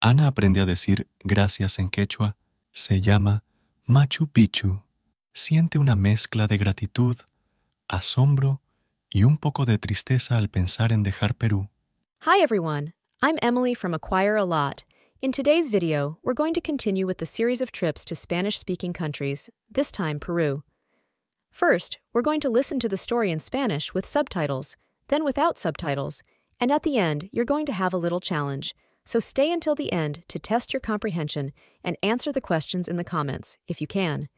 Ana aprende a decir gracias en quechua. Se llama Machu Picchu. Siente una mezcla de gratitud, asombro y un poco de tristeza al pensar en dejar Perú. Hi everyone, I'm Emily from Acquire a Lot. In today's video, we're going to continue with the series of trips to Spanish-speaking countries, this time Peru. First, we're going to listen to the story in Spanish with subtitles, then without subtitles, and at the end, you're going to have a little challenge. So stay until the end to test your comprehension and answer the questions in the comments if you can.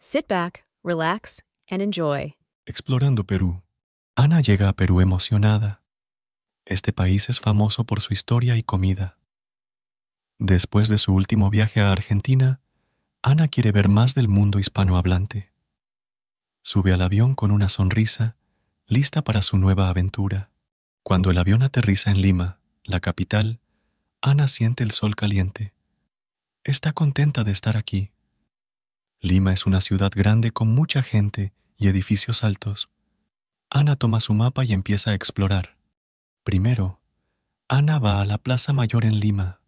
Sit back, relax, and enjoy. Explorando Perú. Ana llega a Perú emocionada. Este país es famoso por su historia y comida. Después de su último viaje a Argentina, Ana quiere ver más del mundo hispanohablante. Sube al avión con una sonrisa, lista para su nueva aventura. Cuando el avión aterriza en Lima, la capital, Ana siente el sol caliente. Está contenta de estar aquí. Lima es una ciudad grande con mucha gente y edificios altos. Ana toma su mapa y empieza a explorar. Primero, Ana va a la Plaza Mayor en Lima.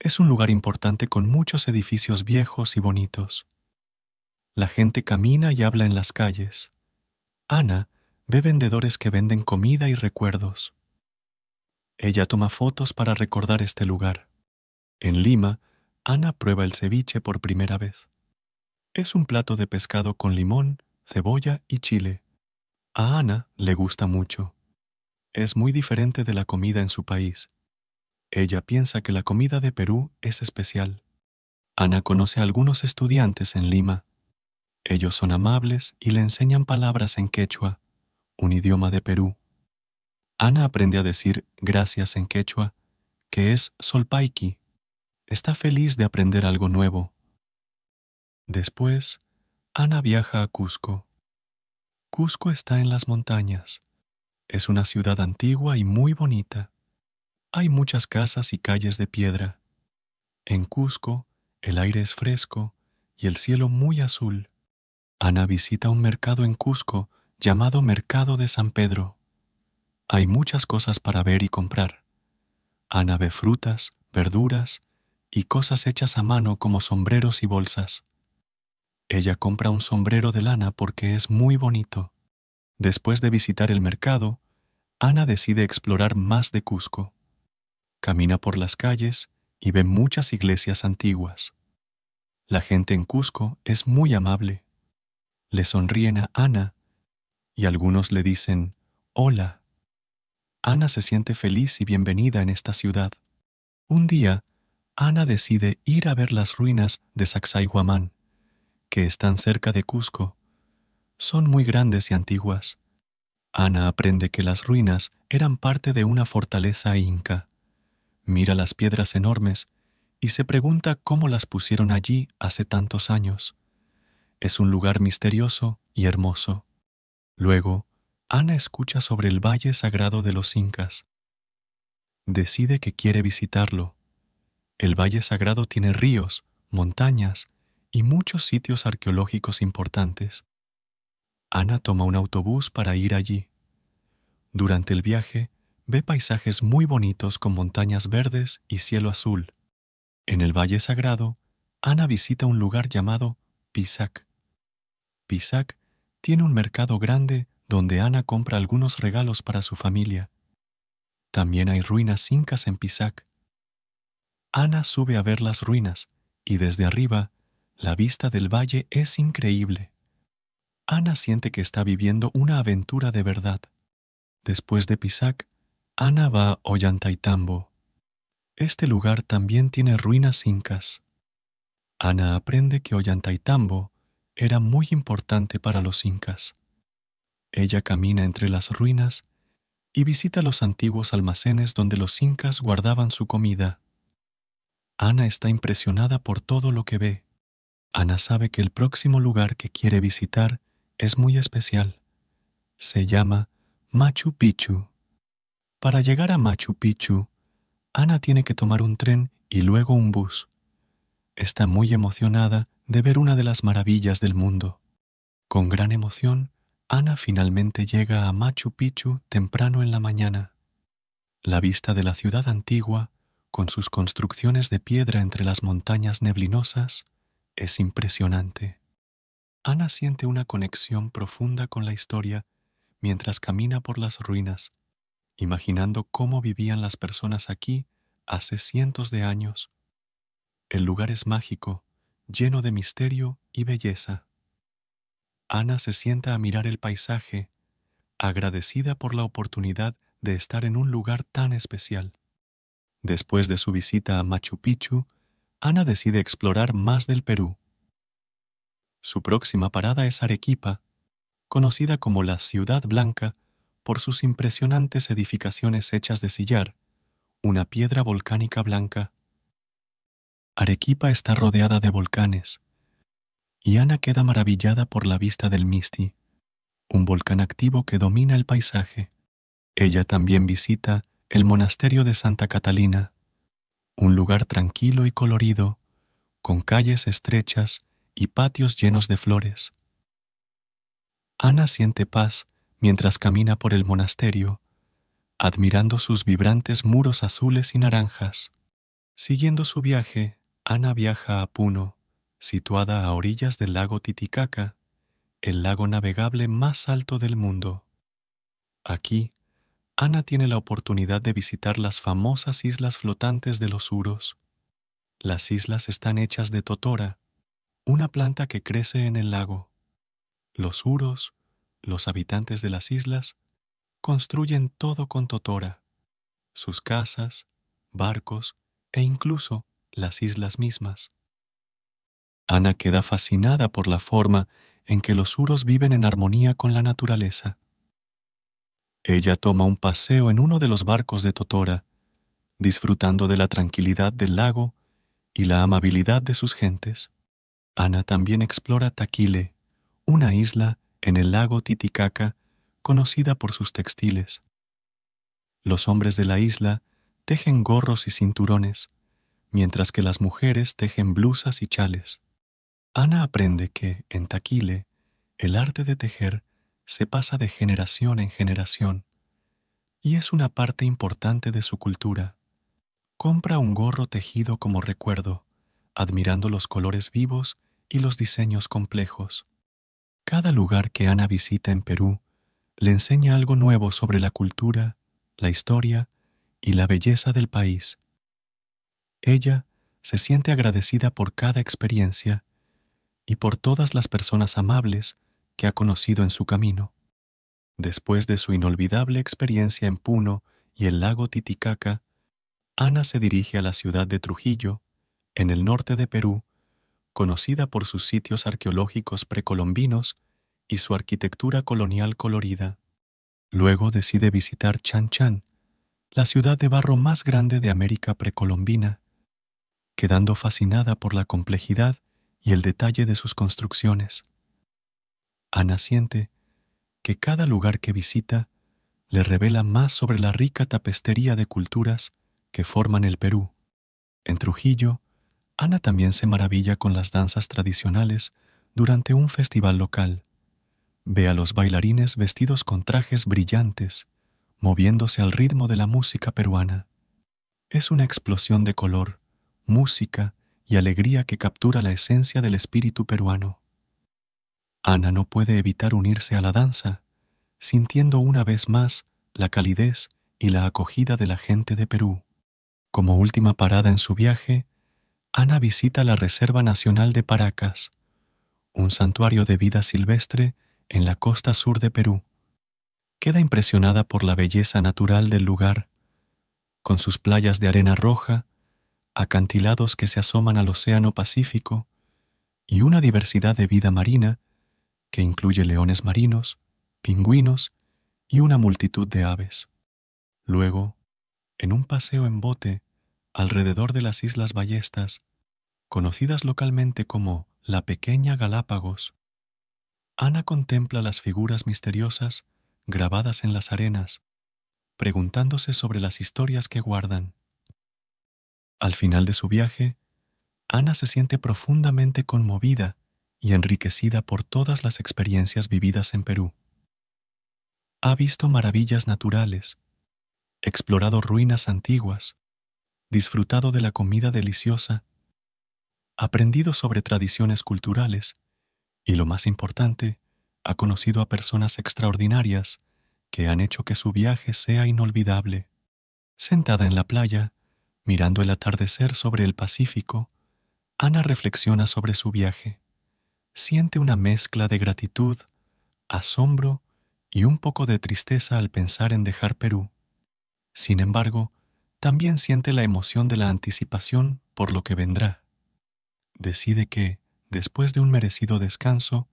Es un lugar importante con muchos edificios viejos y bonitos. La gente camina y habla en las calles. Ana ve vendedores que venden comida y recuerdos. Ella toma fotos para recordar este lugar. En Lima, Ana prueba el ceviche por primera vez. Es un plato de pescado con limón, cebolla y chile. A Ana le gusta mucho. Es muy diferente de la comida en su país. Ella piensa que la comida de Perú es especial. Ana conoce a algunos estudiantes en Lima. Ellos son amables y le enseñan palabras en quechua, un idioma de Perú. Ana aprende a decir gracias en quechua, que es solpaiki. Está feliz de aprender algo nuevo. Después, Ana viaja a Cusco. Cusco está en las montañas. Es una ciudad antigua y muy bonita. Hay muchas casas y calles de piedra. En Cusco, el aire es fresco y el cielo muy azul. Ana visita un mercado en Cusco llamado Mercado de San Pedro. Hay muchas cosas para ver y comprar. Ana ve frutas, verduras y cosas hechas a mano como sombreros y bolsas. Ella compra un sombrero de lana porque es muy bonito. Después de visitar el mercado, Ana decide explorar más de Cusco. Camina por las calles y ve muchas iglesias antiguas. La gente en Cusco es muy amable. Le sonríen a Ana y algunos le dicen, hola. Ana se siente feliz y bienvenida en esta ciudad. Un día, Ana decide ir a ver las ruinas de Sacsayhuamán, que están cerca de Cusco. Son muy grandes y antiguas. Ana aprende que las ruinas eran parte de una fortaleza inca. Mira las piedras enormes y se pregunta cómo las pusieron allí hace tantos años. Es un lugar misterioso y hermoso. Luego, Ana escucha sobre el valle sagrado de los incas. Decide que quiere visitarlo. El valle sagrado tiene ríos, montañas y muchos sitios arqueológicos importantes. Ana toma un autobús para ir allí. Durante el viaje, ve paisajes muy bonitos con montañas verdes y cielo azul. En el Valle Sagrado, Ana visita un lugar llamado Pisac. Pisac tiene un mercado grande donde Ana compra algunos regalos para su familia. También hay ruinas incas en Pisac. Ana sube a ver las ruinas y desde arriba la vista del valle es increíble. Ana siente que está viviendo una aventura de verdad. Después de Pisac, Ana va a Ollantaytambo. Este lugar también tiene ruinas incas. Ana aprende que Ollantaytambo era muy importante para los incas. Ella camina entre las ruinas y visita los antiguos almacenes donde los incas guardaban su comida. Ana está impresionada por todo lo que ve. Ana sabe que el próximo lugar que quiere visitar es muy especial. Se llama Machu Picchu. Para llegar a Machu Picchu, Ana tiene que tomar un tren y luego un bus. Está muy emocionada de ver una de las maravillas del mundo. Con gran emoción, Ana finalmente llega a Machu Picchu temprano en la mañana. La vista de la ciudad antigua, con sus construcciones de piedra entre las montañas neblinosas, es impresionante. Ana siente una conexión profunda con la historia mientras camina por las ruinas, imaginando cómo vivían las personas aquí hace cientos de años. El lugar es mágico, lleno de misterio y belleza. Ana se sienta a mirar el paisaje, agradecida por la oportunidad de estar en un lugar tan especial. Después de su visita a Machu Picchu, Ana decide explorar más del Perú. Su próxima parada es Arequipa, conocida como la Ciudad Blanca por sus impresionantes edificaciones hechas de sillar, una piedra volcánica blanca. Arequipa está rodeada de volcanes, y Ana queda maravillada por la vista del Misti, un volcán activo que domina el paisaje. Ella también visita el monasterio de Santa Catalina, un lugar tranquilo y colorido, con calles estrechas y patios llenos de flores. Ana siente paz mientras camina por el monasterio, admirando sus vibrantes muros azules y naranjas. Siguiendo su viaje, Ana viaja a Puno, situada a orillas del lago Titicaca, el lago navegable más alto del mundo. Aquí, Ana tiene la oportunidad de visitar las famosas islas flotantes de los Uros. Las islas están hechas de totora, una planta que crece en el lago. Los Uros, los habitantes de las islas, construyen todo con totora, sus casas, barcos e incluso las islas mismas. Ana queda fascinada por la forma en que los suros viven en armonía con la naturaleza. Ella toma un paseo en uno de los barcos de Totora, disfrutando de la tranquilidad del lago y la amabilidad de sus gentes. Ana también explora Taquile, una isla en el lago Titicaca conocida por sus textiles. Los hombres de la isla tejen gorros y cinturones, mientras que las mujeres tejen blusas y chales. Ana aprende que, en Taquile, el arte de tejer se pasa de generación en generación y es una parte importante de su cultura. Compra un gorro tejido como recuerdo, admirando los colores vivos y los diseños complejos. Cada lugar que Ana visita en Perú le enseña algo nuevo sobre la cultura, la historia y la belleza del país. Ella se siente agradecida por cada experiencia y por todas las personas amables que ha conocido en su camino. Después de su inolvidable experiencia en Puno y el lago Titicaca, Ana se dirige a la ciudad de Trujillo, en el norte de Perú, conocida por sus sitios arqueológicos precolombinos y su arquitectura colonial colorida. Luego decide visitar Chan Chan, la ciudad de barro más grande de América precolombina, quedando fascinada por la complejidad y el detalle de sus construcciones. Ana siente que cada lugar que visita le revela más sobre la rica tapestería de culturas que forman el Perú. En Trujillo, Ana también se maravilla con las danzas tradicionales durante un festival local. Ve a los bailarines vestidos con trajes brillantes, moviéndose al ritmo de la música peruana. Es una explosión de color, música y alegría que captura la esencia del espíritu peruano. Ana no puede evitar unirse a la danza, sintiendo una vez más la calidez y la acogida de la gente de Perú. Como última parada en su viaje, Ana visita la Reserva Nacional de Paracas, un santuario de vida silvestre en la costa sur de Perú. Queda impresionada por la belleza natural del lugar, con sus playas de arena roja acantilados que se asoman al Océano Pacífico y una diversidad de vida marina que incluye leones marinos, pingüinos y una multitud de aves. Luego, en un paseo en bote alrededor de las Islas Ballestas, conocidas localmente como la Pequeña Galápagos, Ana contempla las figuras misteriosas grabadas en las arenas, preguntándose sobre las historias que guardan. Al final de su viaje, Ana se siente profundamente conmovida y enriquecida por todas las experiencias vividas en Perú. Ha visto maravillas naturales, explorado ruinas antiguas, disfrutado de la comida deliciosa, aprendido sobre tradiciones culturales y, lo más importante, ha conocido a personas extraordinarias que han hecho que su viaje sea inolvidable. Sentada en la playa, Mirando el atardecer sobre el Pacífico, Ana reflexiona sobre su viaje. Siente una mezcla de gratitud, asombro y un poco de tristeza al pensar en dejar Perú. Sin embargo, también siente la emoción de la anticipación por lo que vendrá. Decide que, después de un merecido descanso,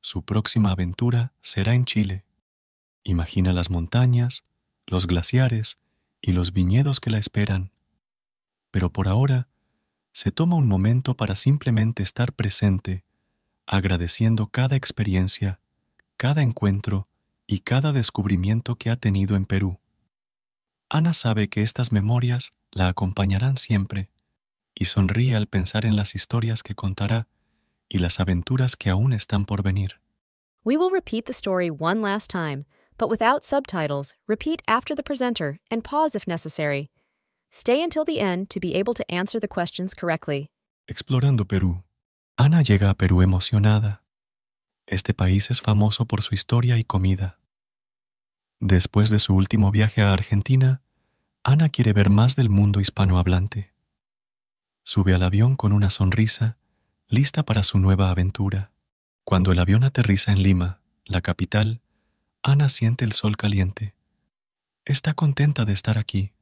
su próxima aventura será en Chile. Imagina las montañas, los glaciares y los viñedos que la esperan pero por ahora se toma un momento para simplemente estar presente, agradeciendo cada experiencia, cada encuentro y cada descubrimiento que ha tenido en Perú. Ana sabe que estas memorias la acompañarán siempre y sonríe al pensar en las historias que contará y las aventuras que aún están por venir. We will repeat the story one last time, but without subtitles, repeat after the presenter and pause if necessary. Stay until the end to be able to answer the questions correctly. Explorando Perú. Ana llega a Perú emocionada. Este país es famoso por su historia y comida. Después de su último viaje a Argentina, Ana quiere ver más del mundo hispanohablante. Sube al avión con una sonrisa, lista para su nueva aventura. Cuando el avión aterriza en Lima, la capital, Ana siente el sol caliente. Está contenta de estar aquí.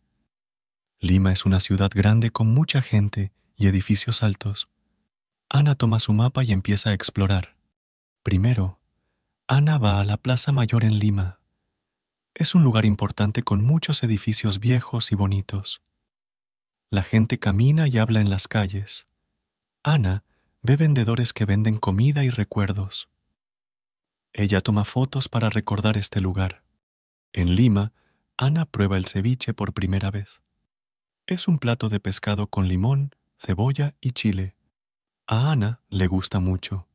Lima es una ciudad grande con mucha gente y edificios altos. Ana toma su mapa y empieza a explorar. Primero, Ana va a la Plaza Mayor en Lima. Es un lugar importante con muchos edificios viejos y bonitos. La gente camina y habla en las calles. Ana ve vendedores que venden comida y recuerdos. Ella toma fotos para recordar este lugar. En Lima, Ana prueba el ceviche por primera vez. Es un plato de pescado con limón, cebolla y chile. A Ana le gusta mucho.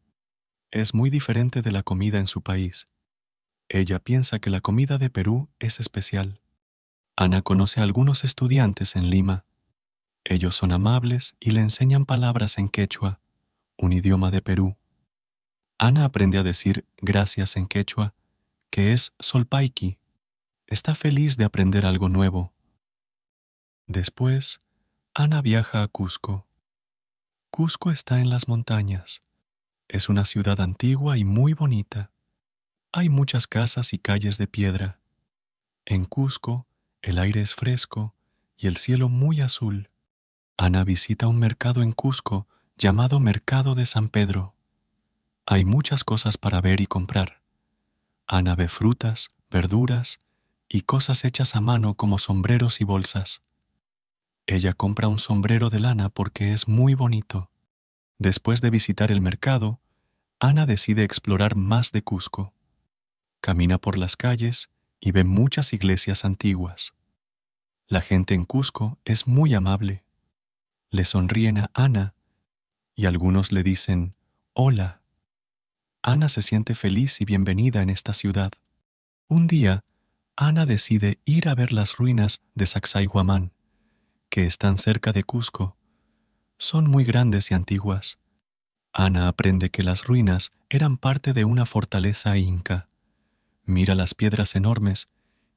Es muy diferente de la comida en su país. Ella piensa que la comida de Perú es especial. Ana conoce a algunos estudiantes en Lima. Ellos son amables y le enseñan palabras en quechua, un idioma de Perú. Ana aprende a decir gracias en quechua, que es solpaiki. Está feliz de aprender algo nuevo. Después, Ana viaja a Cusco. Cusco está en las montañas. Es una ciudad antigua y muy bonita. Hay muchas casas y calles de piedra. En Cusco, el aire es fresco y el cielo muy azul. Ana visita un mercado en Cusco llamado Mercado de San Pedro. Hay muchas cosas para ver y comprar. Ana ve frutas, verduras y cosas hechas a mano como sombreros y bolsas. Ella compra un sombrero de lana porque es muy bonito. Después de visitar el mercado, Ana decide explorar más de Cusco. Camina por las calles y ve muchas iglesias antiguas. La gente en Cusco es muy amable. Le sonríen a Ana y algunos le dicen, Hola. Ana se siente feliz y bienvenida en esta ciudad. Un día, Ana decide ir a ver las ruinas de Sacsayhuamán que están cerca de Cusco, son muy grandes y antiguas. Ana aprende que las ruinas eran parte de una fortaleza inca. Mira las piedras enormes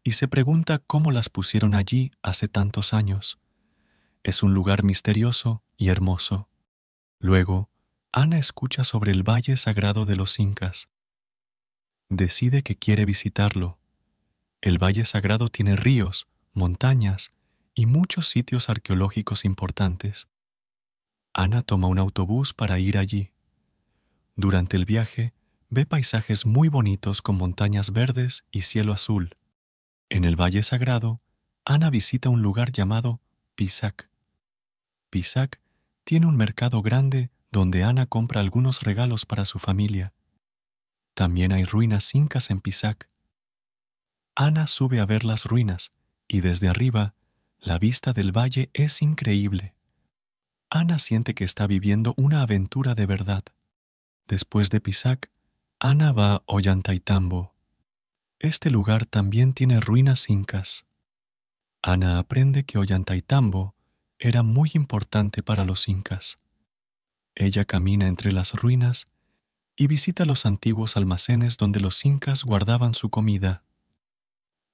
y se pregunta cómo las pusieron allí hace tantos años. Es un lugar misterioso y hermoso. Luego, Ana escucha sobre el valle sagrado de los incas. Decide que quiere visitarlo. El valle sagrado tiene ríos, montañas y muchos sitios arqueológicos importantes. Ana toma un autobús para ir allí. Durante el viaje, ve paisajes muy bonitos con montañas verdes y cielo azul. En el Valle Sagrado, Ana visita un lugar llamado Pisac. Pisac tiene un mercado grande donde Ana compra algunos regalos para su familia. También hay ruinas incas en Pisac. Ana sube a ver las ruinas y desde arriba la vista del valle es increíble. Ana siente que está viviendo una aventura de verdad. Después de Pisac, Ana va a Ollantaytambo. Este lugar también tiene ruinas incas. Ana aprende que Ollantaytambo era muy importante para los incas. Ella camina entre las ruinas y visita los antiguos almacenes donde los incas guardaban su comida.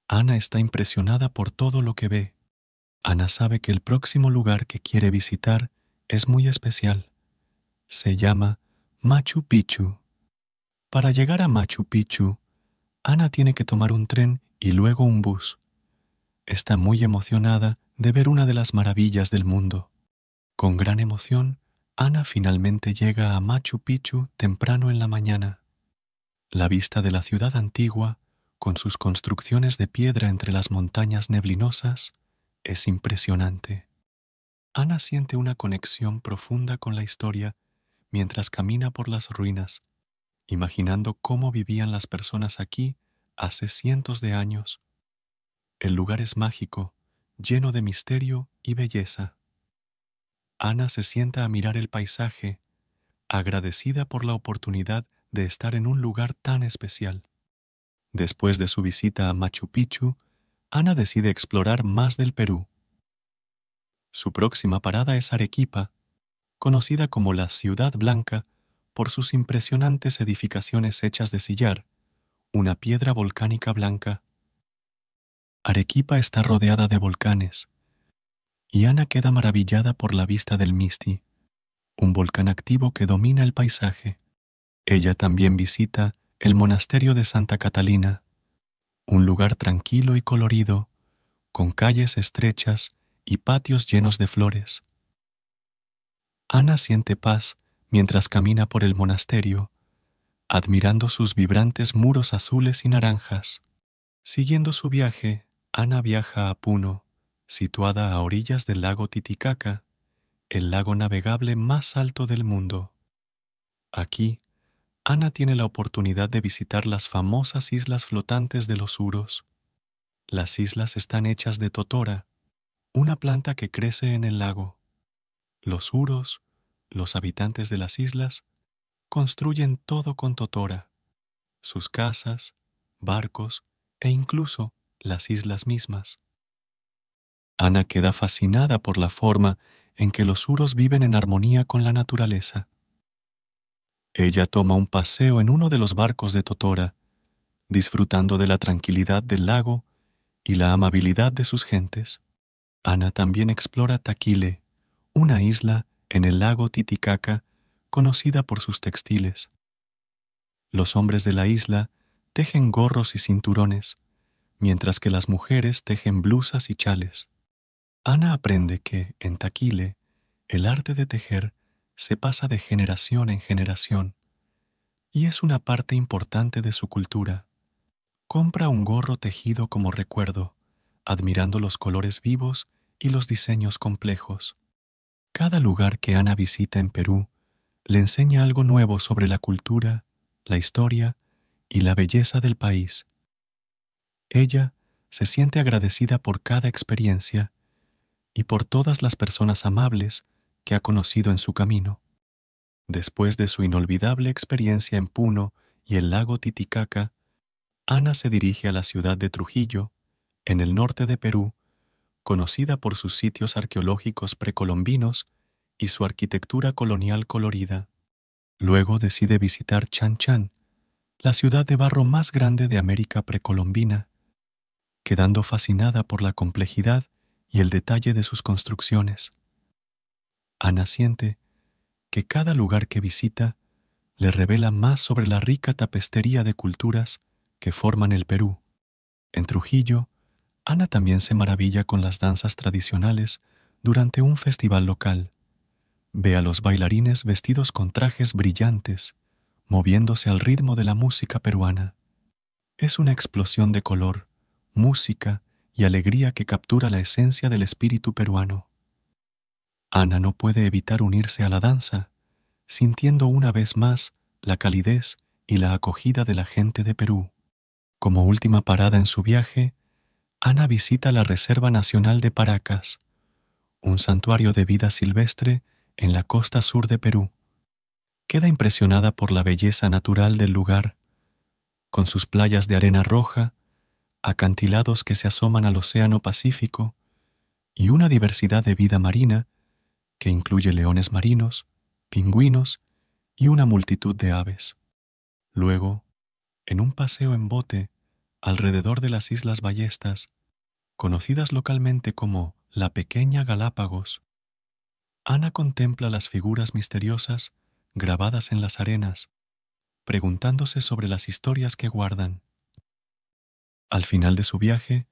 Ana está impresionada por todo lo que ve. Ana sabe que el próximo lugar que quiere visitar es muy especial. Se llama Machu Picchu. Para llegar a Machu Picchu, Ana tiene que tomar un tren y luego un bus. Está muy emocionada de ver una de las maravillas del mundo. Con gran emoción, Ana finalmente llega a Machu Picchu temprano en la mañana. La vista de la ciudad antigua, con sus construcciones de piedra entre las montañas neblinosas, es impresionante. Ana siente una conexión profunda con la historia mientras camina por las ruinas, imaginando cómo vivían las personas aquí hace cientos de años. El lugar es mágico, lleno de misterio y belleza. Ana se sienta a mirar el paisaje, agradecida por la oportunidad de estar en un lugar tan especial. Después de su visita a Machu Picchu, Ana decide explorar más del Perú. Su próxima parada es Arequipa, conocida como la Ciudad Blanca por sus impresionantes edificaciones hechas de sillar, una piedra volcánica blanca. Arequipa está rodeada de volcanes, y Ana queda maravillada por la vista del Misti, un volcán activo que domina el paisaje. Ella también visita el monasterio de Santa Catalina, un lugar tranquilo y colorido, con calles estrechas y patios llenos de flores. Ana siente paz mientras camina por el monasterio, admirando sus vibrantes muros azules y naranjas. Siguiendo su viaje, Ana viaja a Puno, situada a orillas del lago Titicaca, el lago navegable más alto del mundo. Aquí, Ana tiene la oportunidad de visitar las famosas islas flotantes de los Uros. Las islas están hechas de totora, una planta que crece en el lago. Los Uros, los habitantes de las islas, construyen todo con totora, sus casas, barcos e incluso las islas mismas. Ana queda fascinada por la forma en que los Uros viven en armonía con la naturaleza. Ella toma un paseo en uno de los barcos de Totora, disfrutando de la tranquilidad del lago y la amabilidad de sus gentes. Ana también explora Taquile, una isla en el lago Titicaca conocida por sus textiles. Los hombres de la isla tejen gorros y cinturones, mientras que las mujeres tejen blusas y chales. Ana aprende que, en Taquile, el arte de tejer se pasa de generación en generación y es una parte importante de su cultura. Compra un gorro tejido como recuerdo, admirando los colores vivos y los diseños complejos. Cada lugar que Ana visita en Perú le enseña algo nuevo sobre la cultura, la historia y la belleza del país. Ella se siente agradecida por cada experiencia y por todas las personas amables que ha conocido en su camino. Después de su inolvidable experiencia en Puno y el lago Titicaca, Ana se dirige a la ciudad de Trujillo, en el norte de Perú, conocida por sus sitios arqueológicos precolombinos y su arquitectura colonial colorida. Luego decide visitar Chan Chan, la ciudad de barro más grande de América precolombina, quedando fascinada por la complejidad y el detalle de sus construcciones. Ana siente que cada lugar que visita le revela más sobre la rica tapestería de culturas que forman el Perú. En Trujillo, Ana también se maravilla con las danzas tradicionales durante un festival local. Ve a los bailarines vestidos con trajes brillantes, moviéndose al ritmo de la música peruana. Es una explosión de color, música y alegría que captura la esencia del espíritu peruano. Ana no puede evitar unirse a la danza, sintiendo una vez más la calidez y la acogida de la gente de Perú. Como última parada en su viaje, Ana visita la Reserva Nacional de Paracas, un santuario de vida silvestre en la costa sur de Perú. Queda impresionada por la belleza natural del lugar, con sus playas de arena roja, acantilados que se asoman al Océano Pacífico y una diversidad de vida marina que incluye leones marinos, pingüinos y una multitud de aves. Luego, en un paseo en bote alrededor de las Islas Ballestas, conocidas localmente como la Pequeña Galápagos, Ana contempla las figuras misteriosas grabadas en las arenas, preguntándose sobre las historias que guardan. Al final de su viaje,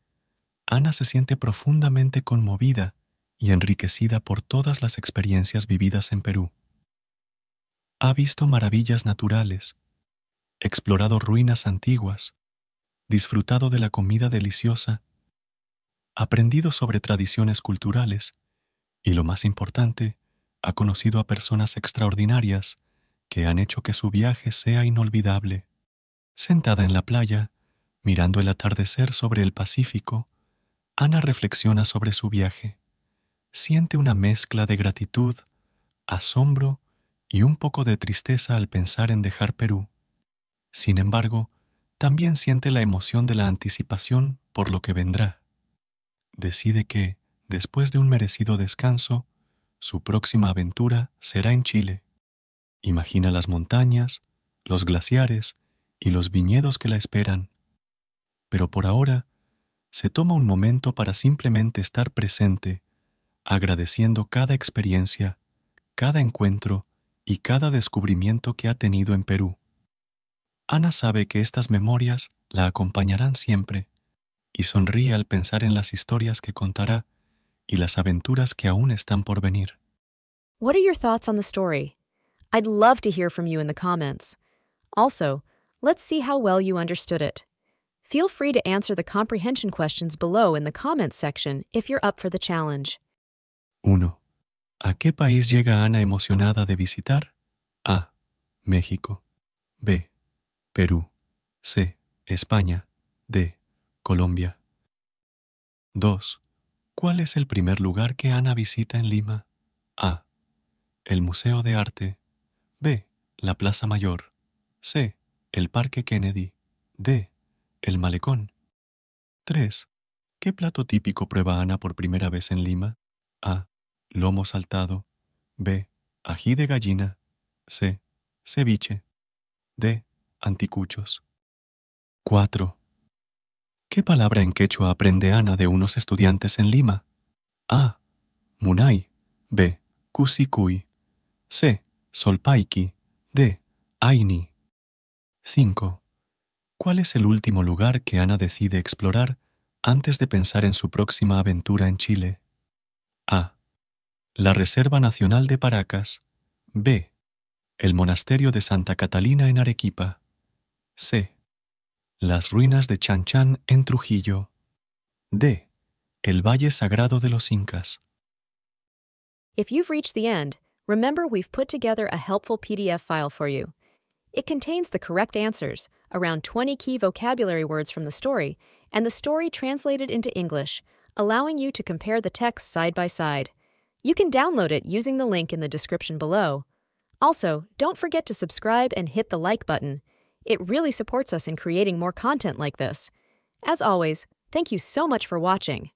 Ana se siente profundamente conmovida y enriquecida por todas las experiencias vividas en Perú. Ha visto maravillas naturales, explorado ruinas antiguas, disfrutado de la comida deliciosa, aprendido sobre tradiciones culturales y, lo más importante, ha conocido a personas extraordinarias que han hecho que su viaje sea inolvidable. Sentada en la playa, mirando el atardecer sobre el Pacífico, Ana reflexiona sobre su viaje siente una mezcla de gratitud, asombro y un poco de tristeza al pensar en dejar Perú. Sin embargo, también siente la emoción de la anticipación por lo que vendrá. Decide que, después de un merecido descanso, su próxima aventura será en Chile. Imagina las montañas, los glaciares y los viñedos que la esperan. Pero por ahora, se toma un momento para simplemente estar presente agradeciendo cada experiencia, cada encuentro y cada descubrimiento que ha tenido en Perú. Ana sabe que estas memorias la acompañarán siempre y sonríe al pensar en las historias que contará y las aventuras que aún están por venir. What are your thoughts on the story? I'd love to hear from you in the comments. Also, let's see how well you understood it. Feel free to answer the comprehension questions below in the comments section if you're up for the challenge. 1. ¿A qué país llega Ana emocionada de visitar? A. México. B. Perú. C. España. D. Colombia. 2. ¿Cuál es el primer lugar que Ana visita en Lima? A. El Museo de Arte. B. La Plaza Mayor. C. El Parque Kennedy. D. El Malecón. 3. ¿Qué plato típico prueba Ana por primera vez en Lima? A lomo saltado, B, ají de gallina, C, ceviche, D, anticuchos. 4. ¿Qué palabra en quechua aprende Ana de unos estudiantes en Lima? A, munay, B, cusicuy, C, solpaiki, D, aini. 5. ¿Cuál es el último lugar que Ana decide explorar antes de pensar en su próxima aventura en Chile? A la Reserva Nacional de Paracas, B. El Monasterio de Santa Catalina en Arequipa, C. Las ruinas de Chan en Trujillo, D. El Valle Sagrado de los Incas. If you've reached the end, remember we've put together a helpful PDF file for you. It contains the correct answers, around 20 key vocabulary words from the story, and the story translated into English, allowing you to compare the text side by side. You can download it using the link in the description below. Also, don't forget to subscribe and hit the like button. It really supports us in creating more content like this. As always, thank you so much for watching.